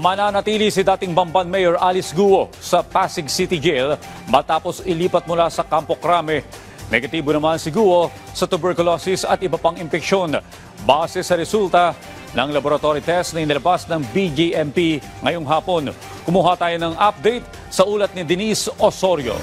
Mananatili si dating Bamban Mayor Alice Guo sa Pasig City Jail matapos ilipat mula sa Campo Crame. Negatibo naman si Guo sa tuberculosis at iba pang impeksyon. Base sa resulta ng laboratory test na inilabas ng BJMP ngayong hapon. Kumuha tayo ng update sa ulat ni Denise Osorio.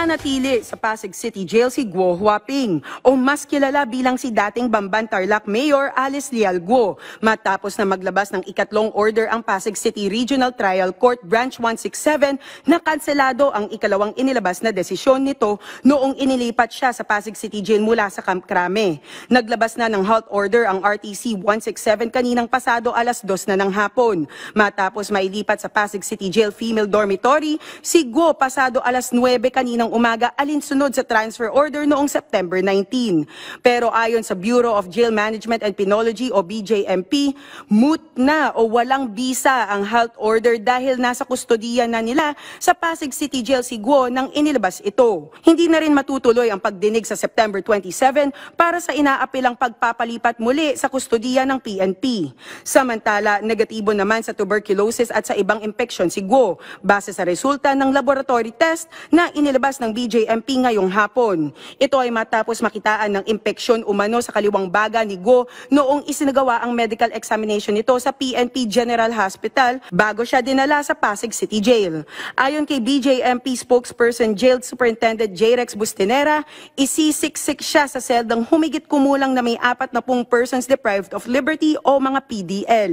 Nananatili sa Pasig City Jail si Guo Huaping o mas kilala bilang si dating Bamban Tarlac Mayor Alice Lial Guo matapos na maglabas ng ikatlong order ang Pasig City Regional Trial Court Branch 167 na kanselado ang ikalawang inilabas na desisyon nito noong inilipat siya sa Pasig City Jail mula sa Camp Crame. Naglabas na ng halt order ang RTC 167 kaninang pasado alas 2 na ng hapon. Matapos mailipat sa Pasig City Jail Female Dormitory, si Guo pasado alas 9 kaninang ng umaga alinsunod sa transfer order noong September 19. Pero ayon sa Bureau of Jail Management and Penology o BJMP, moot na o walang bisa ang health order dahil nasa kustodiya na nila sa Pasig City Jail si Guo nang inilabas ito. Hindi na rin matutuloy ang pagdinig sa September 27 para sa inaapilang pagpapalipat muli sa kustodiya ng PNP. Samantala, negatibo naman sa tuberculosis at sa ibang impeksyon si Guo base sa resulta ng laboratory test na inilabas ng BJMP ngayong hapon. Ito ay matapos makitaan ng impeksyon umano sa kaliwang baga ni Go noong isinagawa ang medical examination nito sa PNP General Hospital bago siya dinala sa Pasig City Jail. Ayon kay BJMP spokesperson Jail Superintendent j Bustinera, isisiksik siya sa seldang humigit kumulang na may apat na pung persons deprived of liberty o mga PDL.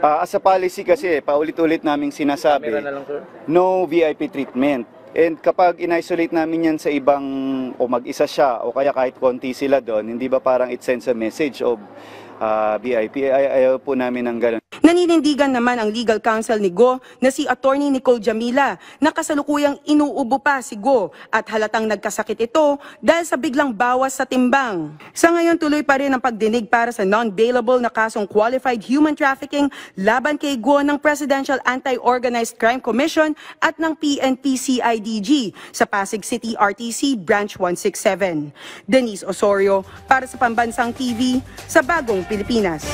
Uh, ah, as a policy kasi, paulit-ulit naming sinasabi, no VIP treatment. And kapag in-isolate namin yan sa ibang o mag-isa siya o kaya kahit konti sila doon, hindi ba parang it sends a message of uh, ah, BIP? Ay ayaw po namin ng ganun. Naninindigan naman ang legal counsel ni Go na si Attorney Nicole Jamila na kasalukuyang inuubo pa si Go at halatang nagkasakit ito dahil sa biglang bawas sa timbang. Sa ngayon tuloy pa rin ang pagdinig para sa non-bailable na kasong qualified human trafficking laban kay Go ng Presidential Anti-Organized Crime Commission at ng PNP-CIDG sa Pasig City RTC Branch 167. Denise Osorio para sa Pambansang TV sa Bagong Pilipinas.